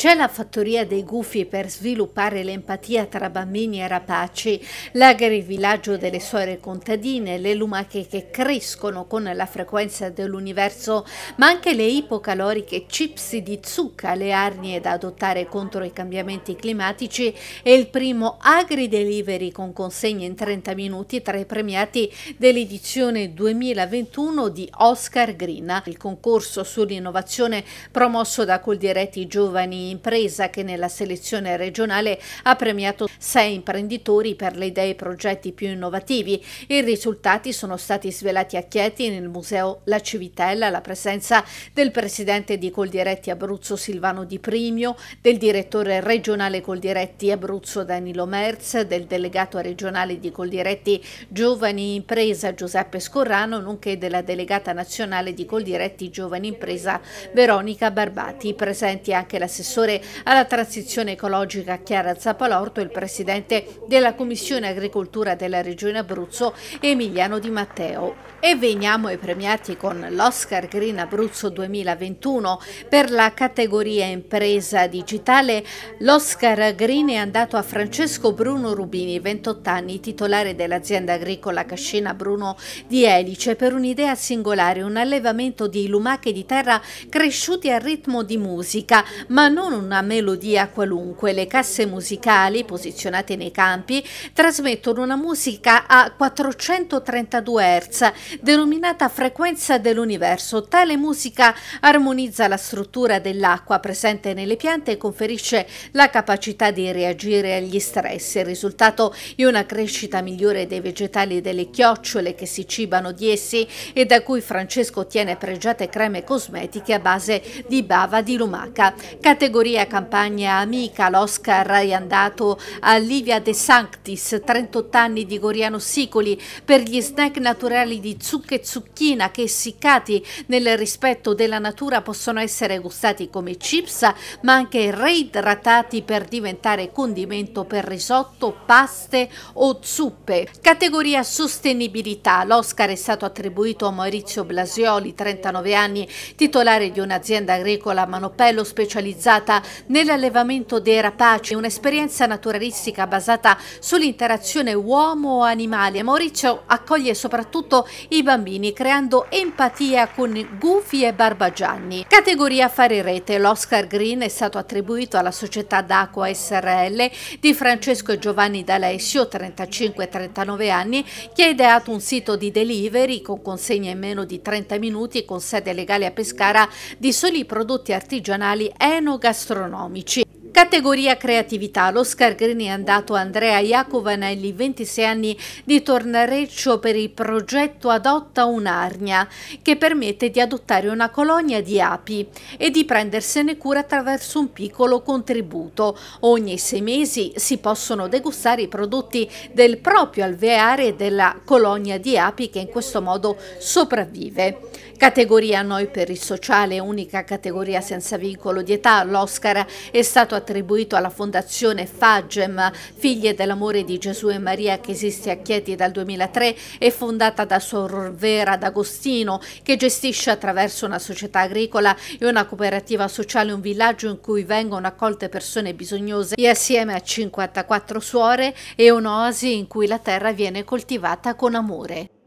C'è la fattoria dei gufi per sviluppare l'empatia tra bambini e rapaci, l'agri villaggio delle suore contadine, le lumache che crescono con la frequenza dell'universo, ma anche le ipocaloriche cipsi di zucca, le arnie da adottare contro i cambiamenti climatici e il primo Agri Delivery con consegne in 30 minuti tra i premiati dell'edizione 2021 di Oscar Green, il concorso sull'innovazione promosso da Coldiretti Giovani giovani, impresa che nella selezione regionale ha premiato sei imprenditori per le idee e i progetti più innovativi. I risultati sono stati svelati a Chieti nel museo La Civitella, la presenza del presidente di Coldiretti Abruzzo Silvano Di Primio, del direttore regionale Coldiretti Abruzzo Danilo Merz, del delegato regionale di Coldiretti Giovani Impresa Giuseppe Scorrano, nonché della delegata nazionale di Coldiretti Giovani Impresa Veronica Barbati. Presenti anche l'assessore alla transizione ecologica Chiara Zappalorto e il presidente della Commissione Agricoltura della Regione Abruzzo Emiliano Di Matteo. E veniamo ai premiati con l'Oscar Green Abruzzo 2021 per la categoria impresa digitale. L'Oscar Green è andato a Francesco Bruno Rubini, 28 anni, titolare dell'azienda agricola Cascina Bruno di Elice, per un'idea singolare, un allevamento di lumache di terra cresciuti a ritmo di musica, ma non una melodia qualunque. Le casse musicali posizionate nei campi trasmettono una musica a 432 Hz, denominata frequenza dell'universo. Tale musica armonizza la struttura dell'acqua presente nelle piante e conferisce la capacità di reagire agli stress. Il risultato è una crescita migliore dei vegetali e delle chiocciole che si cibano di essi e da cui Francesco ottiene pregiate creme cosmetiche a base di bava di lumaca. Categoria campagna amica, l'Oscar è andato a Livia De Sanctis, 38 anni di Goriano Sicoli, per gli snack naturali di zucche e zucchina che essiccati nel rispetto della natura possono essere gustati come chips, ma anche reidratati per diventare condimento per risotto, paste o zuppe. Categoria sostenibilità, l'Oscar è stato attribuito a Maurizio Blasioli, 39 anni, titolare di un'azienda agricola a Manopello specializzata specializzata nell'allevamento dei rapaci, un'esperienza naturalistica basata sull'interazione uomo-animale. Maurizio accoglie soprattutto i bambini creando empatia con Gufi e Barbagianni. Categoria Fare Rete, l'Oscar Green è stato attribuito alla società d'acqua SRL di Francesco Giovanni D'Alessio, 35-39 anni, che ha ideato un sito di delivery con consegne in meno di 30 minuti con sede legale a Pescara di soli prodotti artigianali enogastronomici. Categoria creatività, l'Oscar Green è andato a Andrea Iacovanelli, 26 anni, di Tornareccio per il progetto Adotta un'arnia, che permette di adottare una colonia di api e di prendersene cura attraverso un piccolo contributo. Ogni sei mesi si possono degustare i prodotti del proprio alveare della colonia di api che in questo modo sopravvive. Categoria Noi per il Sociale, unica categoria senza vincolo di età, l'Oscar è stato attribuito alla Fondazione Fagem, figlie dell'amore di Gesù e Maria che esiste a Chieti dal 2003 e fondata da Sor Vera D'Agostino che gestisce attraverso una società agricola e una cooperativa sociale un villaggio in cui vengono accolte persone bisognose e assieme a 54 suore è un'oasi in cui la terra viene coltivata con amore.